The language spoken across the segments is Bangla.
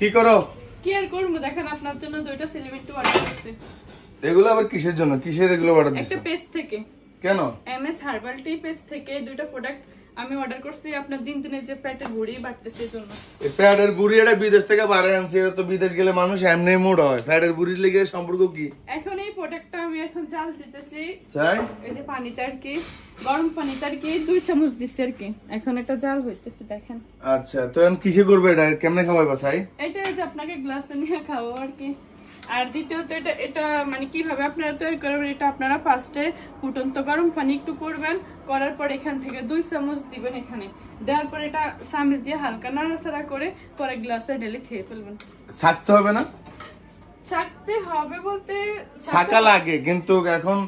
কি করো কি আর দেখেন আপনার জন্য দুইটা সিলিমেন্ট অর্ডার করতে এগুলো আবার কিসের জন্য কিসের এগুলো অর্ডার দিছো একটা থেকে কেন এমএস হার্বাল টি পেজ থেকে দুইটা প্রোডাক্ট আমি অর্ডার করছি আপনার দিন দিনে যে প্যাটের বুড়ি বাড়তেছে জন্য এই বুড়ি এটা বিদেশ থেকে বাড়ে আনছি এটা তো বিদেশ গেলে মানুষ এমনি মোড় হয় প্যাটের বুড়ির লেগে সম্পর্ক কি এখন প্রোডাক্টটা আমি এখন জাল দিতেছি চাই এই যে পানিটা আর কি গরম পানিটা আর কি দুই চামচ দিছি আর কি এখন এটা জাল হইতেছে দেখেন আচ্ছা তো এখন কিসে করবে এটা কেমনে খাওয়াই বাসাই এটা যে আপনাকে গ্লাসে নিয়ে খাওয়াবো আর কি আর দ্বিতীয়ত এটা এটা মানে কিভাবে আপনারা তৈরি করবেন এটা আপনারা ফার্স্টে ফুটন্ত গরম পানি একটু করবেন করার পর এখান থেকে দুই চামচ দিবেন এখানে দেওয়ার পর এটা চামচ দিয়ে হালকা নাড়াচাড়া করে পরে গ্লাসে ঢেলে খেয়ে ফেলবেন ছাড়তে হবে না ছাকা লাগে কিন্তু এখন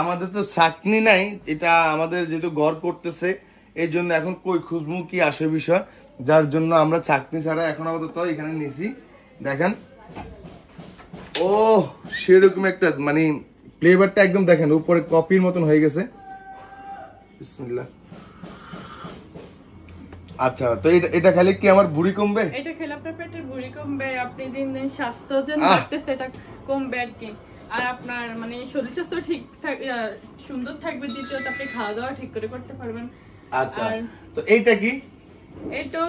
আমাদের তো ছাকনি নাই এটা আমাদের যেহেতু গড় করতেছে এই জন্য এখন কই খুশবু কি আসে বিষয় যার জন্য আমরা চাকনি ছাড়া এখন আপাতত এখানে নিছি দেখেন ও সেরকম একটা মানে ফ্লেভারটা একদম দেখেন উপরে কপির মতন হয়ে গেছে আচ্ছা তো এটা খেলে কি আমার ভুঁড়ি কমবে এটা খেলে আপনার পেটের ভুঁড়ি কমবে আপনি দিন দিন স্বাস্থ্য যে বাড়তেছে এটা কমবে আর কি আর আপনার মানে শরীর স্বাস্থ্য ঠিক সুন্দর থাকবে দ্বিতীয়ত আপনি খাওয়া দাওয়া ঠিক করে করতে পারবেন আচ্ছা তো এইটা কি এটা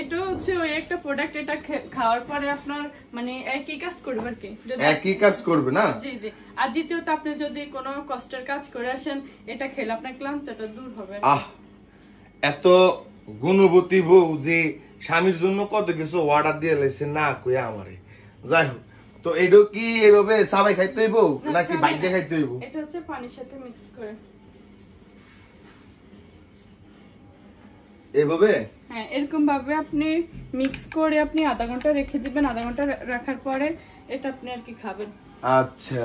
এটা হচ্ছে ওই একটা প্রোডাক্ট এটা খাওয়ার পরে আপনার মানে একই কাজ করবে আর কি একই কাজ করবে না জি জি আর দ্বিতীয়ত আপনি যদি কোনো কষ্টের কাজ করে আসেন এটা খেলে আপনার ক্লান্তটা দূর হবে আহ এত গুণবতী বউ যে স্বামীর জন্য কত কিছু অর্ডার দিয়ে লাইছে না কই আমার যাই হোক তো এটা কি এভাবে চাবাই খাইতে হইব নাকি বাইরে খাইতে হইব এটা হচ্ছে পানির সাথে মিক্স করে আচ্ছা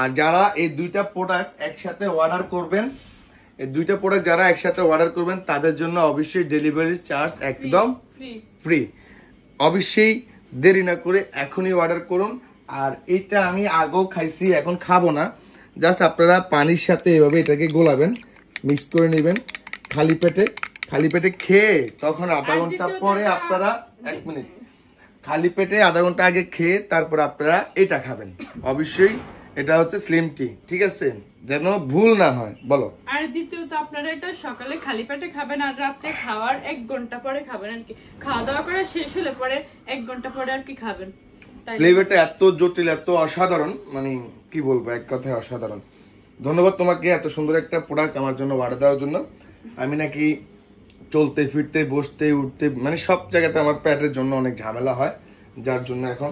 আর যারা এই দুইটা প্রোডাক্ট একসাথে অর্ডার করবেন এই দুইটা প্রোডাক্ট যারা একসাথে অর্ডার করবেন তাদের জন্য অবশ্যই ডেলিভারি চার্জ একদম ফ্রি অবশ্যই দেরি না করে এখনই অর্ডার করুন আর এটা আমি আগেও খাইছি এখন খাবো না জাস্ট আপনারা পানির সাথে এভাবে এটাকে গোলাবেন মিক্স করে নেবেন খালি পেটে খালি পেটে খেয়ে তখন আধা ঘন্টা পরে আপনারা এক মিনিট খালি পেটে আধা ঘন্টা আগে খেয়ে তারপর আপনারা এটা খাবেন অবশ্যই এটা হচ্ছে স্লিম টি ঠিক আছে যেন ভুল না হয় বলো আর দ্বিতীয়ত আপনারা এটা সকালে খালি পেটে খাবেন আর রাতে খাওয়ার এক ঘন্টা পরে খাবেন আর কি খাওয়া দাওয়া করে শেষ হলে পরে এক ঘন্টা পরে আর কি খাবেন ফ্লেভারটা এত জটিল এত অসাধারণ মানে কি বলবো এক কথায় অসাধারণ ধন্যবাদ তোমাকে এত সুন্দর একটা প্রোডাক্ট আমার জন্য অর্ডার দেওয়ার জন্য আমি নাকি চলতে ফিরতে বসতে উঠতে মানে সব জায়গাতে আমার প্যাটের জন্য অনেক ঝামেলা হয় যার জন্য এখন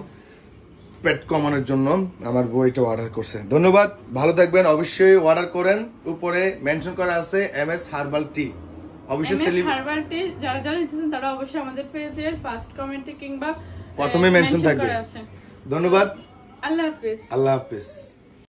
পেট কমানোর জন্য আমার বইটা অর্ডার করছে ধন্যবাদ ভালো থাকবেন অবশ্যই অর্ডার করেন উপরে মেনশন করা আছে এম এস হার্বাল টি অবশ্যই যারা যারা তারা অবশ্যই আমাদের পেজে ফার্স্ট কমেন্টে কিংবা প্রথমে মেনশন থাকবে ধন্যবাদ আল্লাহ হাফিজ আল্লাহ হাফিজ